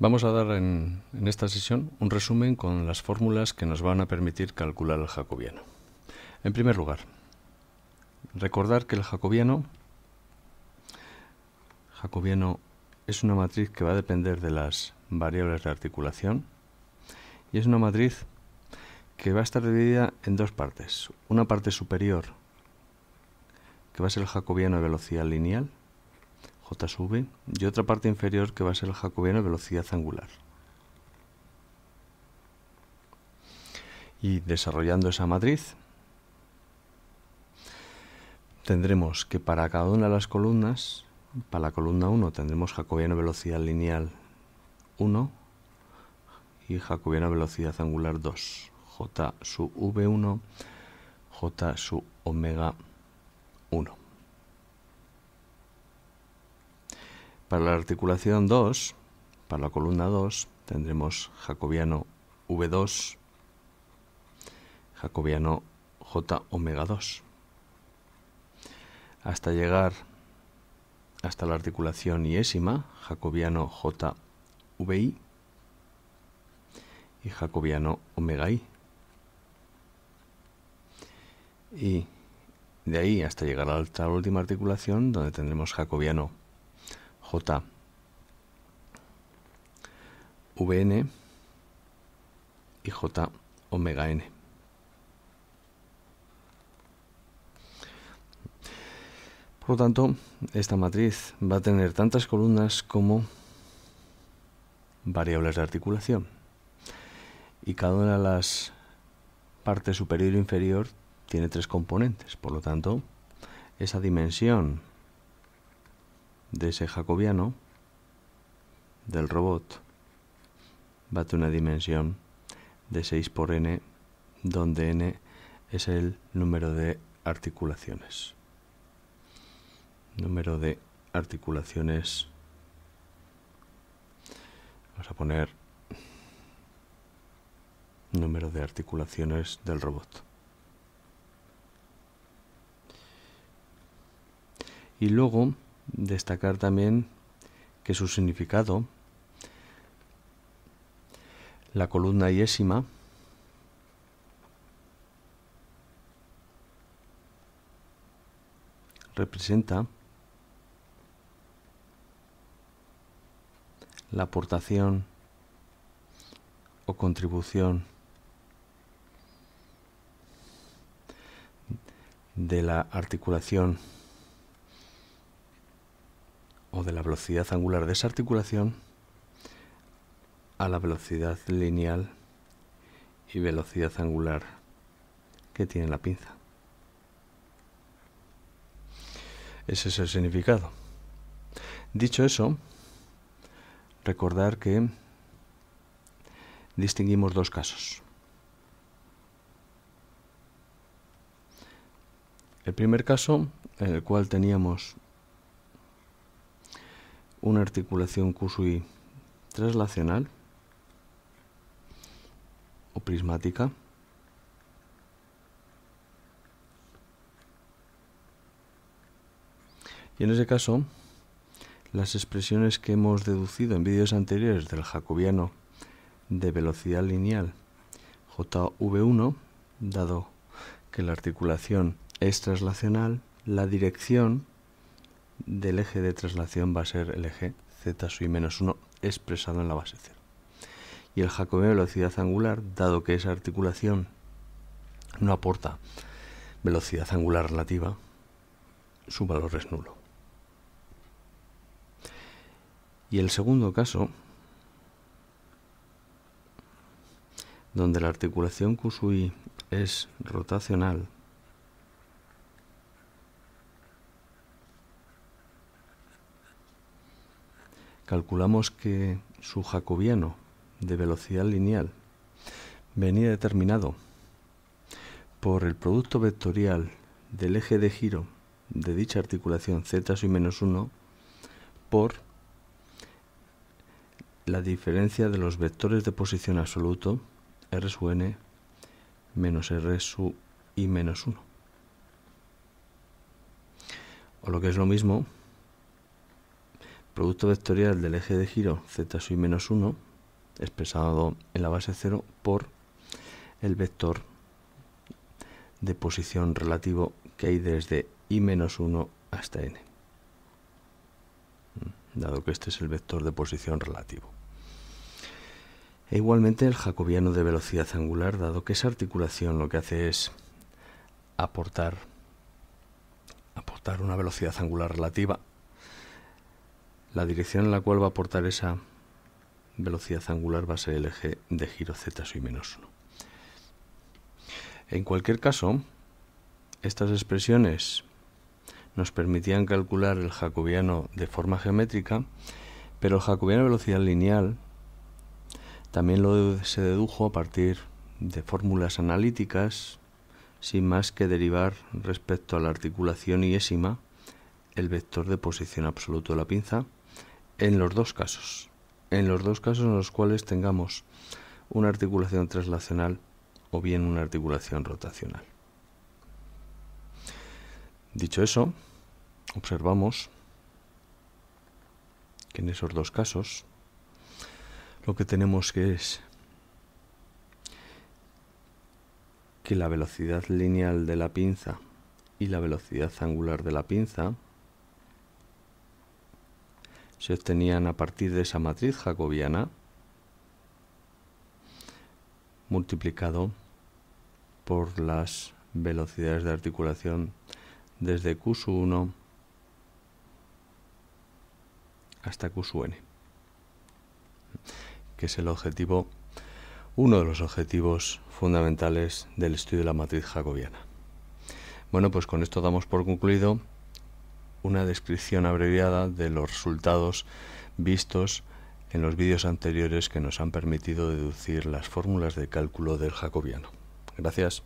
Vamos a dar en, esta sesión un resumen con las fórmulas que nos van a permitir calcular el jacobiano. En primer lugar, recordar que el jacobiano, jacobiano es una matriz que va a depender de las variables de articulación y es una matriz que va a estar dividida en dos partes. Una parte superior, que va a ser el jacobiano de velocidad lineal, J sub y otra parte inferior que va a ser el jacobiano velocidad angular. Y desarrollando esa matriz, tendremos que para cada una de las columnas, para la columna 1 tendremos jacobiano velocidad lineal 1 y jacobiano velocidad angular 2, j sub v1, j sub omega 1. Para la articulación 2, para la columna 2, tendremos jacobiano V2, jacobiano J omega 2, hasta llegar hasta la articulación iésima, jacobiano J VI y jacobiano omega I. Y de ahí hasta llegar a la última articulación donde tendremos jacobiano J. VN y J omega N. Por lo tanto, esta matriz va a tener tantas columnas como variables de articulación. Y cada una de las partes superior e inferior tiene tres componentes. Por lo tanto, esa dimensión de ese jacobiano, del robot, va bate una dimensión de 6 por n, donde n es el número de articulaciones. Número de articulaciones. Vamos a poner número de articulaciones del robot. Y luego destacar también que su significado, la columna yésima, representa la aportación o contribución de la articulación de la velocidad angular de esa articulación a la velocidad lineal y velocidad angular que tiene la pinza. Ese es el significado. Dicho eso, recordar que distinguimos dos casos. El primer caso, en el cual teníamos una articulación cusui traslacional o prismática. Y en ese caso, las expresiones que hemos deducido en vídeos anteriores del jacobiano de velocidad lineal JV1, dado que la articulación es traslacional, la dirección del eje de traslación va a ser el eje z sub menos 1 expresado en la base cero. Y el jacobeo de velocidad angular, dado que esa articulación no aporta velocidad angular relativa, su valor es nulo. Y el segundo caso, donde la articulación Q sub i es rotacional, calculamos que su jacobiano de velocidad lineal venía determinado por el producto vectorial del eje de giro de dicha articulación z y menos 1 por la diferencia de los vectores de posición absoluto r sub n menos r sub i menos 1. O lo que es lo mismo, producto vectorial del eje de giro z sub menos 1 expresado en la base 0 por el vector de posición relativo que hay desde i menos 1 hasta n dado que este es el vector de posición relativo e igualmente el jacobiano de velocidad angular dado que esa articulación lo que hace es aportar aportar una velocidad angular relativa la dirección en la cual va a aportar esa velocidad angular va a ser el eje de giro z y menos 1. En cualquier caso, estas expresiones nos permitían calcular el jacobiano de forma geométrica, pero el jacobiano de velocidad lineal también lo se dedujo a partir de fórmulas analíticas, sin más que derivar respecto a la articulación yésima el vector de posición absoluto de la pinza en los dos casos, en los dos casos en los cuales tengamos una articulación traslacional o bien una articulación rotacional. Dicho eso, observamos que en esos dos casos lo que tenemos que es que la velocidad lineal de la pinza y la velocidad angular de la pinza se obtenían a partir de esa matriz jacobiana multiplicado por las velocidades de articulación desde Q1 hasta q que es el objetivo, uno de los objetivos fundamentales del estudio de la matriz jacobiana. Bueno, pues con esto damos por concluido una descripción abreviada de los resultados vistos en los vídeos anteriores que nos han permitido deducir las fórmulas de cálculo del jacobiano. Gracias.